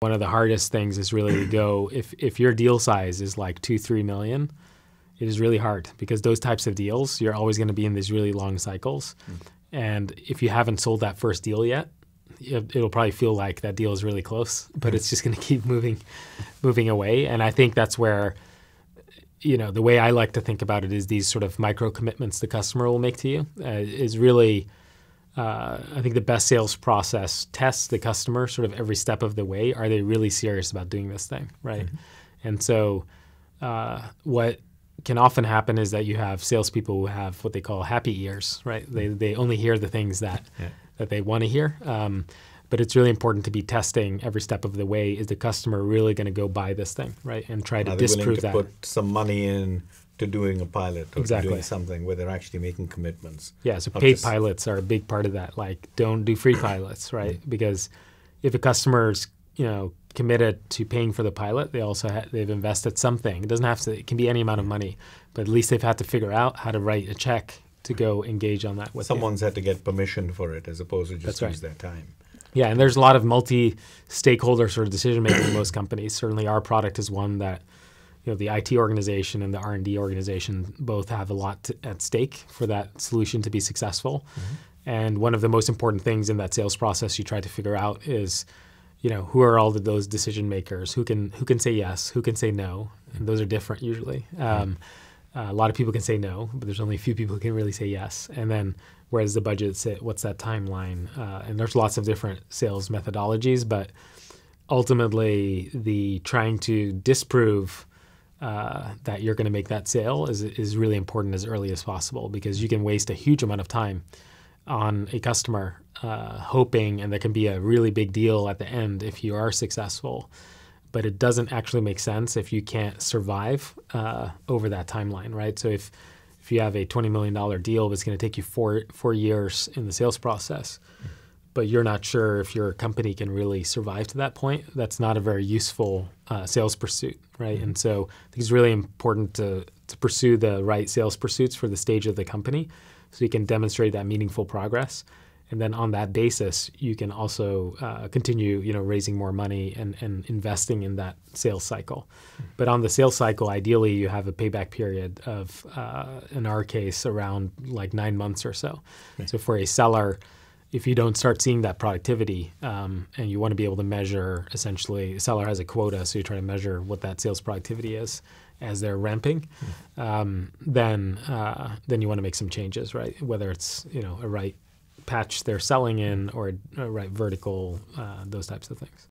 One of the hardest things is really to go if if your deal size is like two three million, it is really hard because those types of deals you're always going to be in these really long cycles, mm. and if you haven't sold that first deal yet, it, will probably feel like that deal is really close, but it's just going to keep moving, moving away. And I think that's where, you know, the way I like to think about it is these sort of micro commitments the customer will make to you uh, is really uh, I think the best sales process tests the customer sort of every step of the way. Are they really serious about doing this thing, right? Mm-hmm. And so, uh, what can often happen is that you have salespeople who have what they call happy ears, right? They mm-hmm. they only hear the things that yeah. that they want to hear. Um, but it's really important to be testing every step of the way. Is the customer really going to go buy this thing, right? And try to Are disprove to that. Put some money in to doing a pilot or exactly. doing something where they're actually making commitments. Yeah, so paid pilots are a big part of that. Like, don't do free pilots, mm. right? Because if a customer's you know committed to paying for the pilot, they also they've invested something. It doesn't have to. It can be any amount of mm. money, but at least they've had to figure out how to write a check to go engage on that with. Someone's you. had to get permission for it, as opposed to just That's use right. their time. Yeah, and there's a lot of multi-stakeholder sort of decision making in most companies. Certainly, our product is one that you know the IT organization and the R and D organization both have a lot to, at stake for that solution to be successful. Mm-hmm. And one of the most important things in that sales process you try to figure out is, you know, who are all the, those decision makers? Who can who can say yes? Who can say no? And those are different usually. Um, mm-hmm uh, a lot of people can say no, but there's only a few people who can really say yes. And then where does the budget sit? What's that timeline? Uh, and there's lots of different sales methodologies, but ultimately, the trying to disprove uh, that you're going to make that sale is is really important as early as possible because you can waste a huge amount of time on a customer uh, hoping, and that can be a really big deal at the end if you are successful but it doesn't actually make sense if you can't survive uh, over that timeline, right? So if if you have a twenty million dollar deal, it's going to take you four four years in the sales process, but you're not sure if your company can really survive to that point. That's not a very useful uh, sales pursuit, right? Mm-hmm. And so I think it's really important to to pursue the right sales pursuits for the stage of the company, so you can demonstrate that meaningful progress and then on that basis, you can also uh, continue, you know, raising more money and, and investing in that sales cycle. Mm-hmm. But on the sales cycle, ideally, you have a payback period of, uh, in our case, around like nine months or so. Right. So for a seller, if you don't start seeing that productivity, um, and you want to be able to measure, essentially, a seller has a quota, so you try to measure what that sales productivity is as they're ramping, hmm. um, then uh, then you want to make some changes, right? Whether it's you know a right patch they're selling in or uh, right vertical, uh, those types of things.